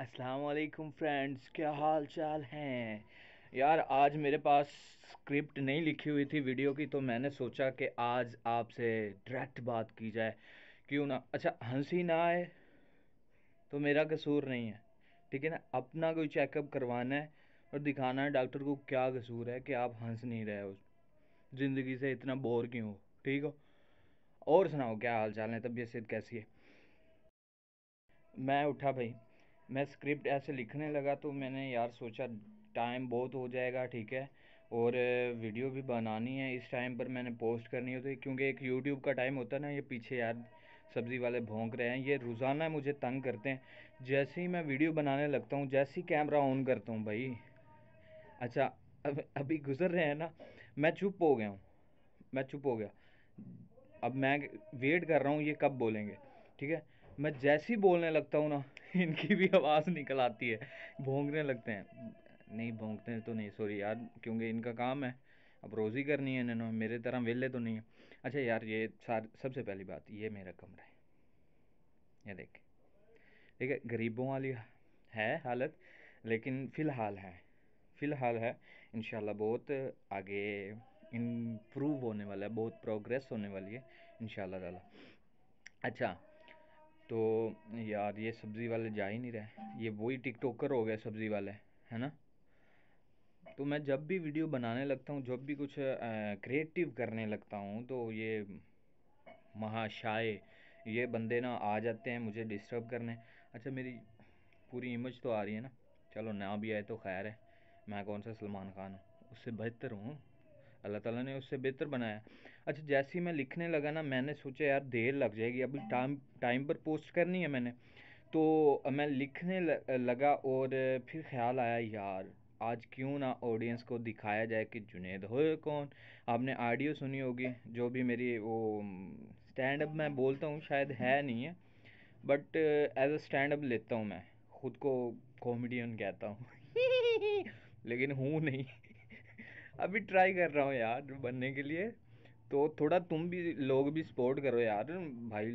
Aslam friends क्या हाल चाल हैं यार आज मेरे पास स्क्रिप्ट नहीं लिखी हुई थी वीडियो की तो मैंने सोचा कि आज आपसे डायरेक्ट बात की जाए क्यों ना अच्छा हंसी ना आए तो मेरा कसूर नहीं है ठीक है ना अपना कोई चेकअप करवाना है और दिखाना है डॉक्टर को क्या कसूर है कि आप हंस नहीं रहे हो ज़िंदगी से इतना बोर क्यों हो ठीक हो और सुनाओ क्या हाल चाल है तबीयत सेहत कैसी है मैं उठा भाई मैं स्क्रिप्ट ऐसे लिखने लगा तो मैंने यार सोचा टाइम बहुत हो जाएगा ठीक है और वीडियो भी बनानी है इस टाइम पर मैंने पोस्ट करनी होती है तो क्योंकि एक यूट्यूब का टाइम होता है ना ये पीछे यार सब्ज़ी वाले भोंक रहे हैं ये रोज़ाना मुझे तंग करते हैं जैसे ही मैं वीडियो बनाने लगता हूँ जैसे ही कैमरा ऑन करता हूँ भाई अच्छा अब अभी गुज़र रहे हैं ना मैं चुप हो गया हूँ मैं चुप हो गया अब मैं वेट कर रहा हूँ ये कब बोलेंगे ठीक है मैं जैसे ही बोलने लगता हूँ ना इनकी भी आवाज़ निकल आती है भोंगने लगते हैं नहीं भोंगते हैं तो नहीं सॉरी यार क्योंकि इनका काम है अब रोज़ी करनी है इन्होंने मेरे तरह वेले तो नहीं है अच्छा यार ये सार सबसे पहली बात ये मेरा कमरा है ये देख ठीक है गरीबों वाली है हालत लेकिन फ़िलहाल है फ़िलहाल है इन बहुत आगे इम्प्रूव होने वाला है बहुत प्रोग्रेस होने वाली है इन ताला अच्छा तो यार ये सब्ज़ी वाले जा ही नहीं रहे ये वही टिकटोकर हो गए सब्ज़ी वाले है ना तो मैं जब भी वीडियो बनाने लगता हूँ जब भी कुछ क्रिएटिव करने लगता हूँ तो ये महाशाय ये बंदे ना आ जाते हैं मुझे डिस्टर्ब करने अच्छा मेरी पूरी इमेज तो आ रही है ना चलो ना भी आए तो खैर है मैं कौन सा सलमान खान हूँ उससे बेहतर हूँ अल्लाह ताला ने उससे बेहतर बनाया अच्छा जैसे ही मैं लिखने लगा ना मैंने सोचा यार देर लग जाएगी अभी टाइम टाइम पर पोस्ट करनी है मैंने तो मैं लिखने लगा और फिर ख्याल आया यार आज क्यों ना ऑडियंस को दिखाया जाए कि जुनेद हो कौन आपने ऑडियो सुनी होगी जो भी मेरी वो स्टैंड अप मैं बोलता हूँ शायद है नहीं है but as a stand up लेता हूँ मैं खुद को कॉमेडियन कहता हूँ लेकिन हूँ नहीं अभी ट्राई कर रहा हूँ यार बनने के लिए तो थोड़ा तुम भी लोग भी सपोर्ट करो यार भाई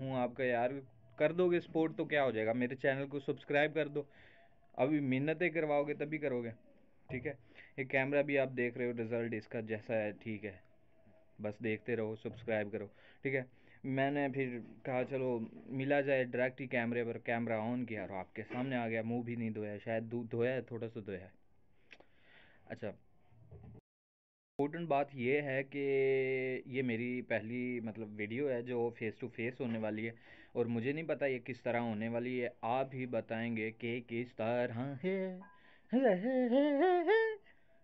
हूँ आपका यार कर दोगे सपोर्ट तो क्या हो जाएगा मेरे चैनल को सब्सक्राइब कर दो अभी मेहनतें करवाओगे तभी करोगे ठीक है ये कैमरा भी आप देख रहे हो रिज़ल्ट इसका जैसा है ठीक है बस देखते रहो सब्सक्राइब करो ठीक है मैंने फिर कहा चलो मिला जाए डायरेक्ट ही कैमरे पर कैमरा ऑन किया और आपके सामने आ गया मुंह भी नहीं धोया शायद धोया है थोड़ा सा धोया है अच्छा इम्पोर्टेंट बात यह है कि ये मेरी पहली मतलब वीडियो है जो फेस टू फेस होने वाली है और मुझे नहीं पता ये किस तरह होने वाली है आप ही बताएंगे कि किस तरह है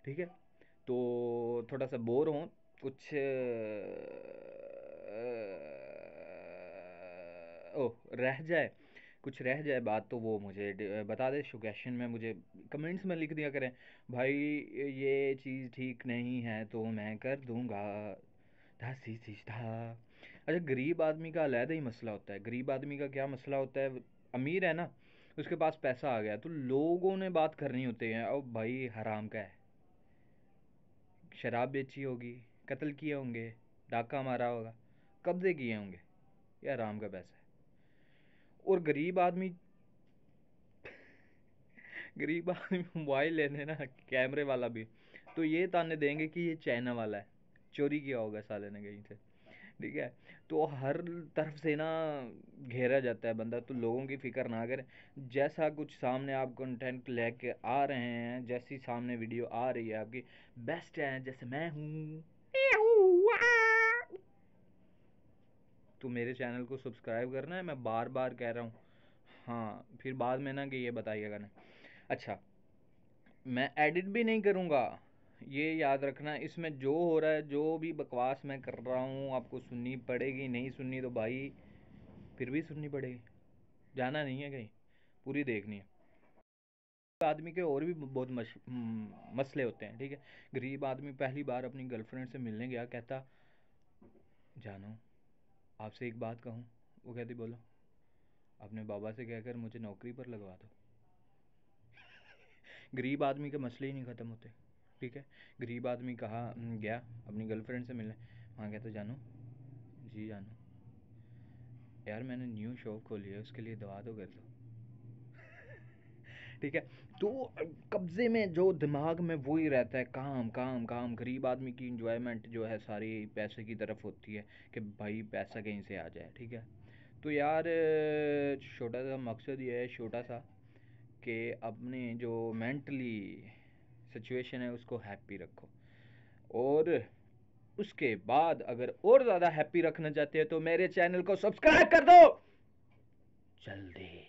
ठीक है तो थोड़ा सा बोर हूँ कुछ ओ रह जाए कुछ रह जाए बात तो वो मुझे बता दे सुगेशन में मुझे कमेंट्स में लिख दिया करें भाई ये चीज़ ठीक नहीं है तो मैं कर दूँगा धासी चीज था अच्छा गरीब आदमी का अलहदा ही मसला होता है गरीब आदमी का क्या मसला होता है अमीर है ना उसके पास पैसा आ गया तो लोगों ने बात करनी होती है और भाई हराम का है शराब बेची होगी कत्ल किए होंगे डाका मारा होगा कब्ज़े किए होंगे ये आराम का पैसा है और गरीब आदमी गरीब आदमी मोबाइल ले लेना कैमरे वाला भी तो ये ताने देंगे कि ये चाइना वाला है चोरी किया होगा साले ने कहीं से ठीक है तो हर तरफ से ना घेरा जाता है बंदा तो लोगों की फ़िक्र ना करें जैसा कुछ सामने आप कंटेंट लेके आ रहे हैं जैसी सामने वीडियो आ रही है आपकी बेस्ट है जैसे मैं हूँ तो मेरे चैनल को सब्सक्राइब करना है मैं बार बार कह रहा हूँ हाँ फिर बाद में ना कि ये बताइएगा ना अच्छा मैं एडिट भी नहीं करूँगा ये याद रखना इसमें जो हो रहा है जो भी बकवास मैं कर रहा हूँ आपको सुननी पड़ेगी नहीं सुननी तो भाई फिर भी सुननी पड़ेगी जाना नहीं है कहीं पूरी देखनी है आदमी के और भी बहुत हम्म, मसले होते हैं ठीक है गरीब आदमी पहली बार अपनी गर्लफ्रेंड से मिलने गया कहता जानो आपसे एक बात कहूँ वो कहती बोलो अपने बाबा से कहकर मुझे नौकरी पर लगवा दो गरीब आदमी के मसले ही नहीं ख़त्म होते ठीक है गरीब आदमी कहा गया अपनी गर्लफ्रेंड से मिलने वहाँ कहते तो, जानू जी जानू यार मैंने न्यू शॉप खोली है उसके लिए दवा दो तो कर दो ठीक है तो कब्ज़े में जो दिमाग में वो ही रहता है काम काम काम गरीब आदमी की इंजॉयमेंट जो है सारी पैसे की तरफ होती है कि भाई पैसा कहीं से आ जाए ठीक है तो यार छोटा सा मकसद ये है छोटा सा कि अपने जो मेंटली सिचुएशन है उसको हैप्पी रखो और उसके बाद अगर और ज़्यादा हैप्पी रखना चाहते हैं तो मेरे चैनल को सब्सक्राइब कर दो जल्दी